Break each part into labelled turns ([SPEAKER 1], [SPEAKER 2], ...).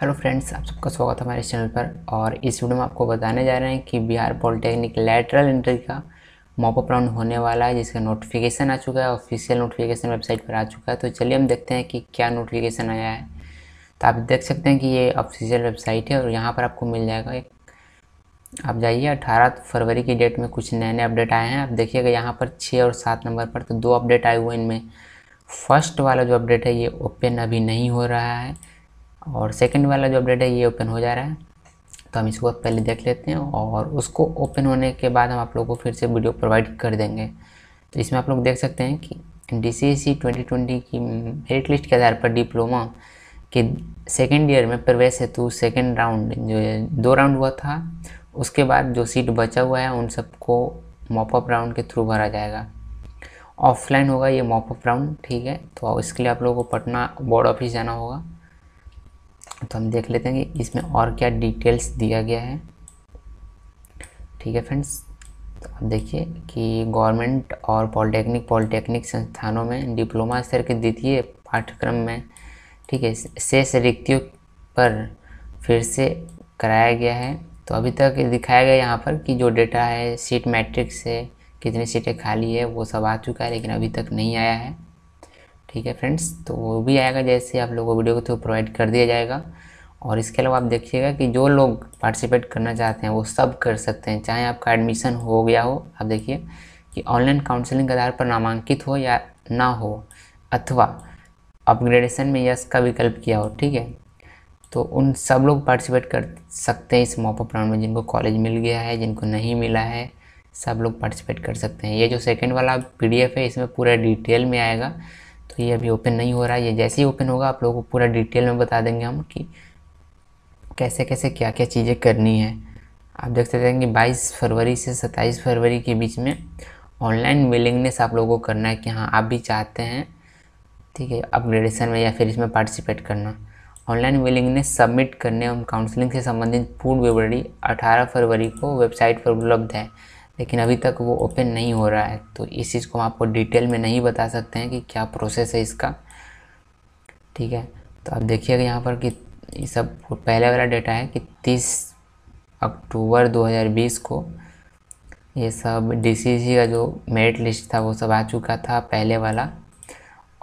[SPEAKER 1] hello friends आप सबका स्वागत है हमारे चैनल पर और इस वीडियो में आपको बताने जा रहे हैं कि बिहार पॉलिटेक्निक लेटरल एंट्री का मॉपअप राउंड होने वाला है जिसका नोटिफिकेशन आ चुका है ऑफिशियल नोटिफिकेशन वेबसाइट पर आ चुका है तो चलिए हम देखते हैं कि क्या नोटिफिकेशन आया है तो आप देख सकते हैं कि ये ऑफिशियल वेबसाइट है और यहाँ पर आपको मिल जाएगा एक आप जाइए अठारह फरवरी की डेट में कुछ नए नए अपडेट आए हैं आप देखिएगा यहाँ पर छः और सात नंबर पर तो दो अपडेट आए हुए इनमें फर्स्ट वाला जो अपडेट है ये ओपन अभी नहीं हो रहा है और सेकंड वाला जो अपडेट है ये ओपन हो जा रहा है तो हम इसको पहले देख लेते हैं और उसको ओपन होने के बाद हम आप लोगों को फिर से वीडियो प्रोवाइड कर देंगे तो इसमें आप लोग देख सकते हैं कि D C C twenty twenty की मेरिट हम्म, लिस्ट के आधार पर डिप्लोमा के सेकेंड ईयर में प्रवेश हेतु सेकेंड राउंड जो दो राउंड हुआ था उसके बाद जो सीट बचा हुआ है उन सबको मॉपअप राउंड के थ्रू भरा जाएगा ऑफलाइन होगा ये मॉपअप राउंड ठीक है तो इसके लिए आप लोगों को पटना बोर्ड ऑफिस जाना होगा तो हम देख लेते हैं कि इसमें और क्या डिटेल्स दिया गया है ठीक है फ्रेंड्स तो आप देखिए कि गवर्नमेंट और पॉलिटेक्निक पॉलिटेक्निक संस्थानों में डिप्लोमा स्तर के द्वितीय पाठ्यक्रम में ठीक है शेष रिक्तियों पर फिर से कराया गया है तो अभी तक दिखाया गया यहाँ पर कि जो डेटा है सीट मैट्रिक्स है कितनी सीटें खाली है वो सब आ चुका है लेकिन अभी तक नहीं आया है ठीक है फ्रेंड्स तो वो भी आएगा जैसे आप लोगों को वीडियो के थ्रू प्रोवाइड कर दिया जाएगा और इसके अलावा आप देखिएगा कि जो लोग पार्टिसिपेट करना चाहते हैं वो सब कर सकते हैं चाहे आपका एडमिशन हो गया हो आप देखिए कि ऑनलाइन काउंसलिंग के आधार पर नामांकित हो या ना हो अथवा अपग्रेडेशन में यस का विकल्प किया हो ठीक है तो उन सब लोग पार्टिसिपेट कर सकते हैं इस मॉपअप राउंड में जिनको कॉलेज मिल गया है जिनको नहीं मिला है सब लोग पार्टिसिपेट कर सकते हैं ये जो सेकेंड वाला पी है इसमें पूरा डिटेल में आएगा तो ये अभी ओपन नहीं हो रहा है ये जैसे ही ओपन होगा आप लोगों को पूरा डिटेल में बता देंगे हम कि कैसे कैसे क्या क्या चीज़ें करनी है आप देख सकते हैं कि बाईस फरवरी से सत्ताईस फरवरी के बीच में ऑनलाइन विलिंगनेस आप लोगों को करना है कि हाँ आप भी चाहते हैं ठीक है अपग्रेडेशन में या फिर इसमें पार्टिसिपेट करना ऑनलाइन विलिंगनेस सबमिट करने एवं काउंसलिंग से संबंधित पूर्ण विवरणी 18 फरवरी को वेबसाइट पर उपलब्ध है लेकिन अभी तक वो ओपन नहीं हो रहा है तो इस चीज़ को हम आपको डिटेल में नहीं बता सकते हैं कि क्या प्रोसेस है इसका ठीक है तो आप देखिएगा यहाँ पर कि ये सब पहला वाला डेटा है कि 30 अक्टूबर 2020 को ये सब डीसीसी का जो मेरिट लिस्ट था वो सब आ चुका था पहले वाला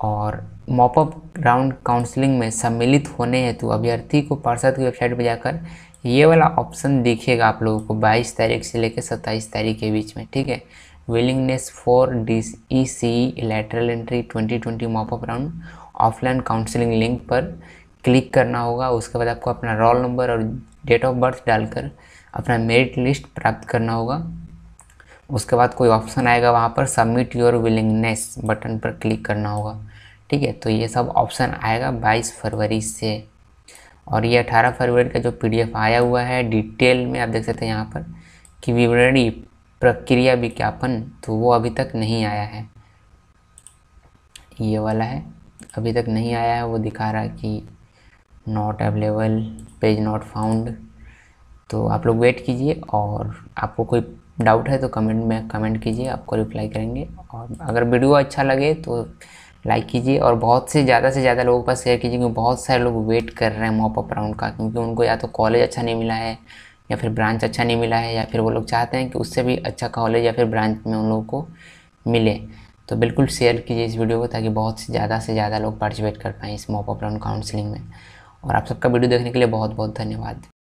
[SPEAKER 1] और मॉपअप राउंड काउंसलिंग में सम्मिलित होने हेतु अभ्यर्थी को पार्षद की वेबसाइट पर जाकर ये वाला ऑप्शन दिखेगा आप लोगों को 22 तारीख से लेकर 27 तारीख के बीच में ठीक है willingness for D E C lateral entry 2020 mop up round offline counselling link पर क्लिक करना होगा उसके बाद आपको अपना रोल नंबर और डेट ऑफ बर्थ डालकर अपना मेरिट लिस्ट प्राप्त करना होगा उसके बाद कोई ऑप्शन आएगा वहाँ पर सबमिट योर विलिंगनेस बटन पर क्लिक करना होगा ठीक है तो ये सब ऑप्शन आएगा 22 फरवरी से और ये 18 फरवरी का जो पीडीएफ आया हुआ है डिटेल में आप देख सकते हैं यहाँ पर कि विवरणी प्रक्रिया विज्ञापन तो वो अभी तक नहीं आया है ये वाला है अभी तक नहीं आया है वो दिखा रहा है कि not available page not found तो आप लोग वेट कीजिए और आपको कोई डाउट है तो कमेंट में कमेंट कीजिए आपको रिप्लाई करेंगे और अगर वीडियो अच्छा लगे तो लाइक कीजिए और बहुत से ज़्यादा से ज़्यादा लोगों पर शेयर कीजिए क्योंकि बहुत सारे लोग वेट कर रहे हैं मॉपअप राउंड का क्योंकि उनको या तो कॉलेज अच्छा नहीं मिला है या फिर ब्रांच अच्छा नहीं मिला है या फिर वो लोग चाहते हैं कि उससे भी अच्छा कॉलेज या फिर ब्रांच में उन लोगों को मिले तो बिल्कुल शेयर कीजिए इस वीडियो को ताकि बहुत से ज़्यादा से ज़्यादा लोग पार्टिसिपेट कर पाएँ इस मॉपअप राउंड काउंसिलिंग में और आप सबका वीडियो देखने के लिए बहुत बहुत धन्यवाद